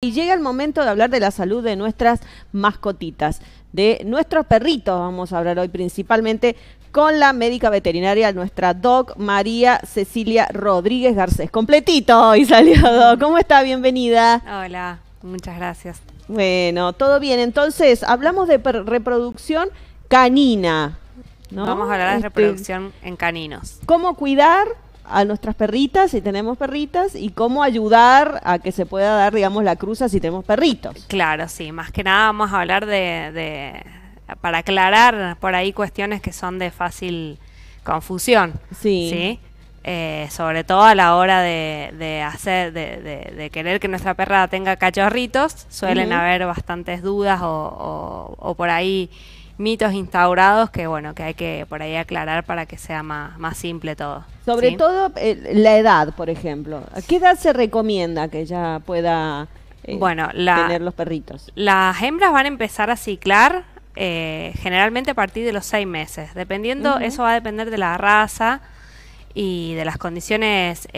Y llega el momento de hablar de la salud de nuestras mascotitas, de nuestros perritos, vamos a hablar hoy principalmente con la médica veterinaria, nuestra doc María Cecilia Rodríguez Garcés. Completito y salió, ¿Cómo está? Bienvenida. Hola, muchas gracias. Bueno, todo bien. Entonces, hablamos de reproducción canina. ¿no? Vamos a hablar de este, reproducción en caninos. ¿Cómo cuidar a nuestras perritas, si tenemos perritas, y cómo ayudar a que se pueda dar, digamos, la cruza si tenemos perritos. Claro, sí, más que nada vamos a hablar de, de para aclarar por ahí cuestiones que son de fácil confusión. Sí. Eh, sobre todo a la hora de, hacer, de, querer que nuestra perra tenga cachorritos, suelen haber bastantes dudas o por ahí mitos instaurados que bueno, que hay que por ahí aclarar para que sea más, simple todo. Sobre todo eh, la edad, por ejemplo. ¿A qué edad se recomienda que ya pueda eh, bueno, tener los perritos? Las hembras van a empezar a ciclar eh, generalmente a partir de los seis meses, dependiendo, eso va a depender de la raza y de las condiciones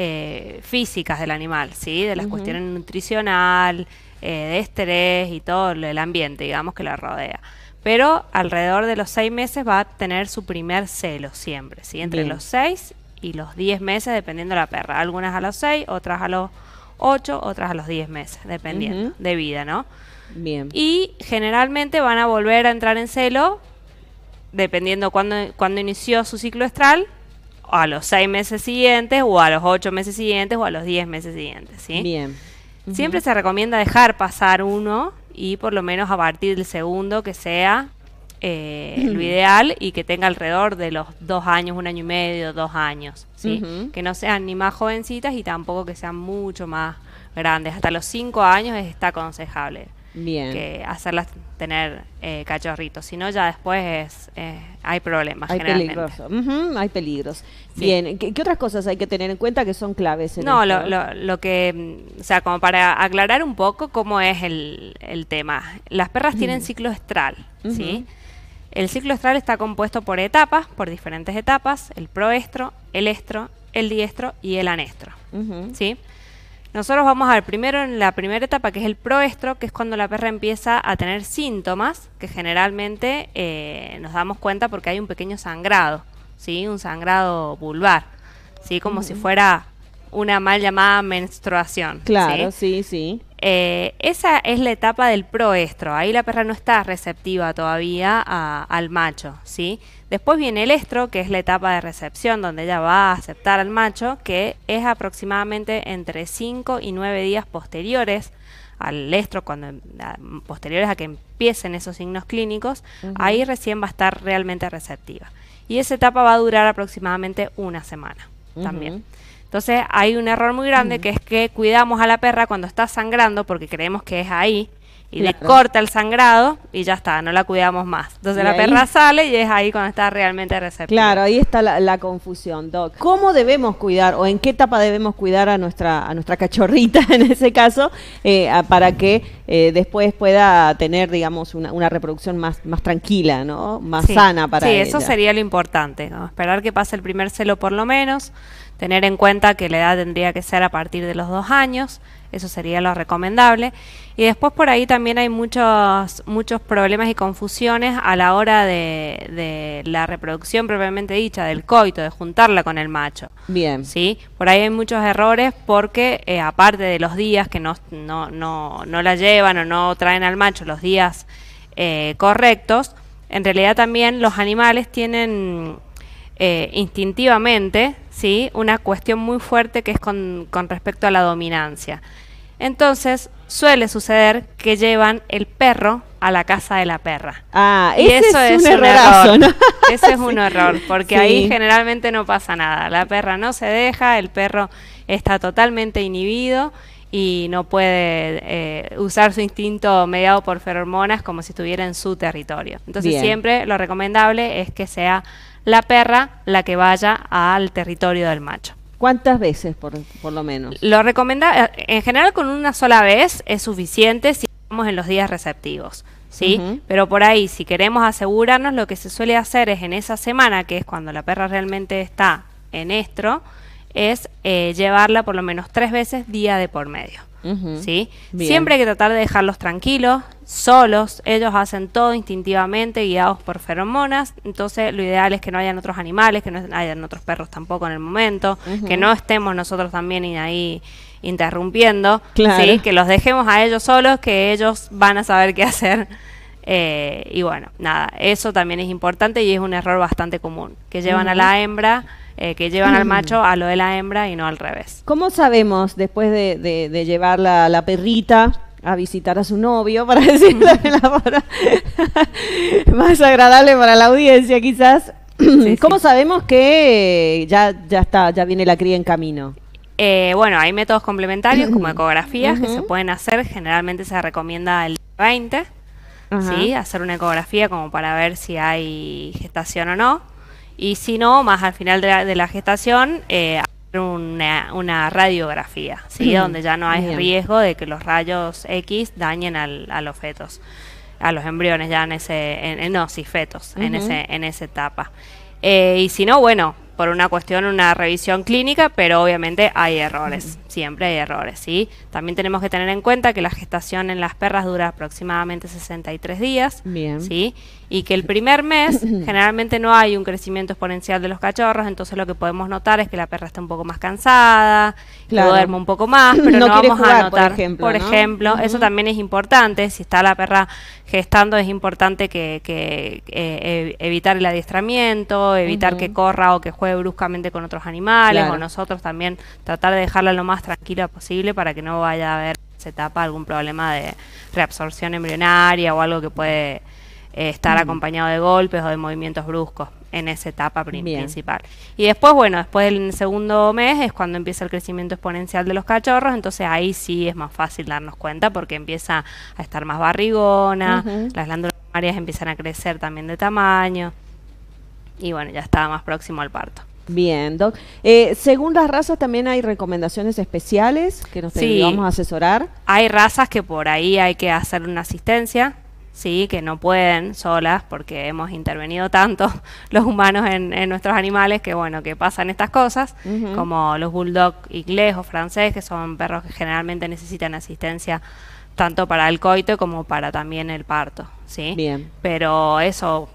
físicas del animal, ¿sí? De las cuestiones nutricional, de estrés y todo el ambiente, digamos, que la rodea. Pero alrededor de los seis meses va a tener su primer celo siempre, ¿sí? Entre los seis y los diez meses, dependiendo de la perra. Algunas a los seis, otras a los ocho, otras a los diez meses, dependiendo de vida, ¿no? Bien. Y generalmente van a volver a entrar en celo, dependiendo cuándo inició su ciclo estral, a los seis meses siguientes, o a los ocho meses siguientes, o a los diez meses siguientes, ¿sí? Bien. Siempre se recomienda dejar pasar uno y por lo menos a partir del segundo que sea eh, lo ideal y que tenga alrededor de los dos años, un año y medio, dos años, ¿sí? Que no sean ni más jovencitas y tampoco que sean mucho más grandes. Hasta los cinco años está aconsejable. Bien. que hacerlas tener eh, cachorritos. Si no, ya después eh, hay problemas. Hay generalmente. hay peligros. Bien, ¿Qué, otras cosas hay que tener en cuenta que son claves? no, lo, que, mm, o sea, como para aclarar un poco cómo es el, el tema. Las perras tienen ciclo estral, ¿sí? El ciclo estral está compuesto por etapas, por diferentes etapas, el proestro, el estro, el diestro y el anestro, ¿sí? Nosotros vamos a ver primero en la primera etapa, que es el proestro, que es cuando la perra empieza a tener síntomas, que generalmente eh, nos damos cuenta porque hay un pequeño sangrado, ¿sí? un sangrado vulvar, ¿sí? como si fuera una mal llamada menstruación. Claro, sí. sí. Eh, esa es la etapa del proestro. Ahí la perra no está receptiva todavía al macho, ¿sí? Después viene el estro, que es la etapa de recepción, donde ella va a aceptar al macho, que es aproximadamente entre 5 y 9 días posteriores al estro, cuando posteriores a que empiecen esos signos clínicos, ahí recién va a estar realmente receptiva. Y esa etapa va a durar aproximadamente una semana también. Entonces hay un error muy grande mm. que es que cuidamos a la perra cuando está sangrando porque creemos que es ahí y le corta el sangrado y ya está, no la cuidamos más. Entonces la perra sale y es ahí cuando está realmente receptiva. Claro, ahí está la, confusión, Doc. ¿Cómo debemos cuidar o en qué etapa debemos cuidar a nuestra, a nuestra cachorrita en ese caso eh, para que eh, después pueda tener, digamos, una, una, reproducción más, más tranquila, ¿no? Más sana para Sí, eso sería lo importante, esperar que pase el primer celo por lo menos, tener en cuenta que la edad tendría que ser a partir de los dos años eso sería lo recomendable. Y después por ahí también hay muchos, muchos problemas y confusiones a la hora de, la reproducción propiamente dicha, del coito, de juntarla con el macho. Bien. ¿Sí? Por ahí hay muchos errores porque eh, aparte de los días que no, no, no, la llevan o no traen al macho los días eh, correctos, en realidad también los animales tienen eh, instintivamente ¿sí? una cuestión muy fuerte que es con, respecto a la dominancia. Entonces, suele suceder que llevan el perro a la casa de la perra. Ah, y eso es, un, error. ¿no? Ese es un error, porque ahí generalmente no pasa nada. La perra no se deja, el perro está totalmente inhibido y no puede eh, usar su instinto mediado por feromonas como si estuviera en su territorio. Entonces siempre lo recomendable es que sea la perra la que vaya al territorio del macho. ¿Cuántas veces por, lo menos? Lo recomienda eh, en general con una sola vez es suficiente si estamos en los días receptivos. ¿sí? Pero por ahí, si queremos asegurarnos, lo que se suele hacer es en esa semana, que es cuando la perra realmente está en estro, es eh, llevarla por lo menos tres veces día de por medio. ¿sí? Siempre hay que tratar de dejarlos tranquilos, solos, ellos hacen todo instintivamente, guiados por feromonas, entonces lo ideal es que no hayan otros animales, que no hayan otros perros tampoco en el momento, que no estemos nosotros también ahí interrumpiendo, que los dejemos a ellos solos, que ellos van a saber qué hacer. Eh, y bueno, nada, eso también es importante y es un error bastante común, que llevan a la hembra eh, que llevan al mm. macho a lo de la hembra y no al revés. ¿Cómo sabemos después de, llevar la, perrita? a visitar a su novio, para decirlo de la forma más agradable para la audiencia, quizás. ¿Cómo sabemos que ya, ya está, ya viene la cría en camino? Eh, bueno, hay métodos complementarios como ecografías que se pueden hacer. Generalmente se recomienda el 20, ¿sí? hacer una ecografía como para ver si hay gestación o no y si no, más al final de la, gestación, eh, una, radiografía, ¿sí? donde ya no hay riesgo de que los rayos X dañen al, a los fetos, a los embriones ya en ese, no, si fetos, en, ese, en esa etapa. Eh, y si no, bueno, por una cuestión, una revisión clínica, pero obviamente hay errores, siempre hay errores, ¿sí? También tenemos que tener en cuenta que la gestación en las perras dura aproximadamente 63 días, Bien. ¿sí? Y que el primer mes generalmente no hay un crecimiento exponencial de los cachorros, entonces lo que podemos notar es que la perra está un poco más cansada, duerme un poco más, pero no, vamos a notar, por ejemplo, eso también es importante, si está la perra gestando es importante que, eh, evitar el adiestramiento, evitar que corra o que juegue bruscamente con otros animales con o nosotros también tratar de dejarla lo más tranquila posible para que no vaya a haber en esa etapa algún problema de reabsorción embrionaria o algo que puede eh, estar mm. acompañado de golpes o de movimientos bruscos en esa etapa principal. Y después, bueno, después del segundo mes es cuando empieza el crecimiento exponencial de los cachorros, entonces ahí sí es más fácil darnos cuenta porque empieza a estar más barrigona, las glándulas primarias empiezan a crecer también de tamaño y bueno, ya estaba más próximo al parto. Bien, Doc. Eh, según las razas también hay recomendaciones especiales que nos sí, vamos a asesorar. Hay razas que por ahí hay que hacer una asistencia, sí, que no pueden solas porque hemos intervenido tanto los humanos en, nuestros animales que bueno, que pasan estas cosas, como los bulldogs inglés o francés, que son perros que generalmente necesitan asistencia tanto para el coito como para también el parto, sí. Bien. Pero eso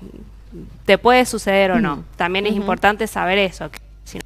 te puede suceder o no. Mm. También es importante saber eso, si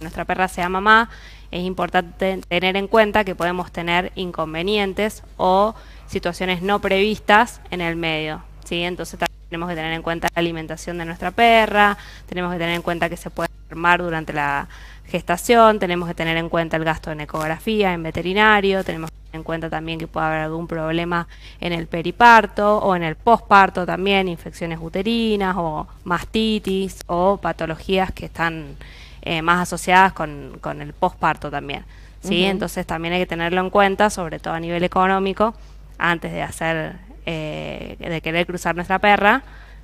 nuestra perra sea mamá, es importante tener en cuenta que podemos tener inconvenientes o situaciones no previstas en el medio. ¿sí? Entonces tenemos que tener en cuenta la alimentación de nuestra perra, tenemos que tener en cuenta que se puede armar durante la gestación, tenemos que tener en cuenta el gasto en ecografía, en veterinario, tenemos que en cuenta también que puede haber algún problema en el periparto o en el posparto también, infecciones uterinas o mastitis o patologías que están eh, más asociadas con, con el posparto también. ¿sí? Entonces también hay que tenerlo en cuenta, sobre todo a nivel económico, antes de hacer, eh, de querer cruzar nuestra perra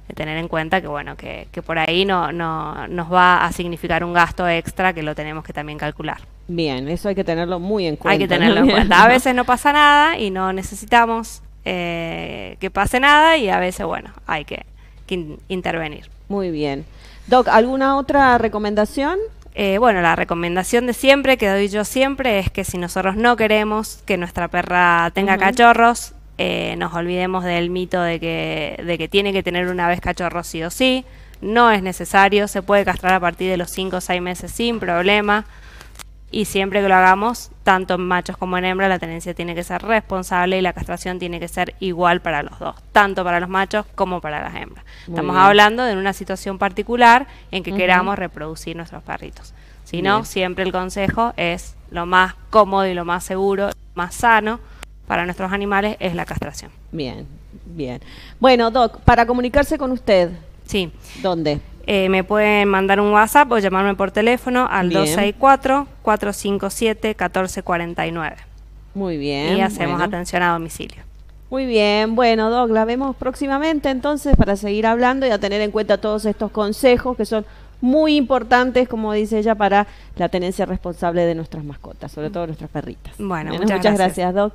de tener en cuenta que bueno, que, que por ahí no, no, nos va a significar un gasto extra que lo tenemos que también calcular. Bien, eso hay que tenerlo muy en cuenta. Hay que tenerlo en cuenta. A veces no pasa nada y no necesitamos eh, que pase nada y a veces, bueno, hay que, intervenir. Muy bien. Doc, ¿alguna otra recomendación? Eh, bueno, la recomendación de siempre que doy yo siempre es que si nosotros no queremos que nuestra perra tenga cachorros, eh, nos olvidemos del mito de que, tiene que tener una vez cachorro sí o sí, no es necesario, se puede castrar a partir de los 5 o 6 meses sin problema y siempre que lo hagamos, tanto en machos como en hembras, la tenencia tiene que ser responsable y la castración tiene que ser igual para los dos, tanto para los machos como para las hembras. Estamos hablando de una situación particular en que queramos reproducir nuestros perritos. Si no, siempre el consejo es lo más cómodo y lo más seguro, lo más sano para nuestros animales es la castración. Bien, bien. Bueno, Doc, para comunicarse con usted. Sí. ¿Dónde? Eh, me pueden mandar un WhatsApp o llamarme por teléfono al 264-457-1449. Muy bien. Y hacemos atención a domicilio. Muy bien, bueno, Doc, la vemos próximamente entonces para seguir hablando y a tener en cuenta todos estos consejos que son muy importantes, como dice ella, para la tenencia responsable de nuestras mascotas, sobre todo nuestras perritas. Bueno, muchas, gracias, Doc.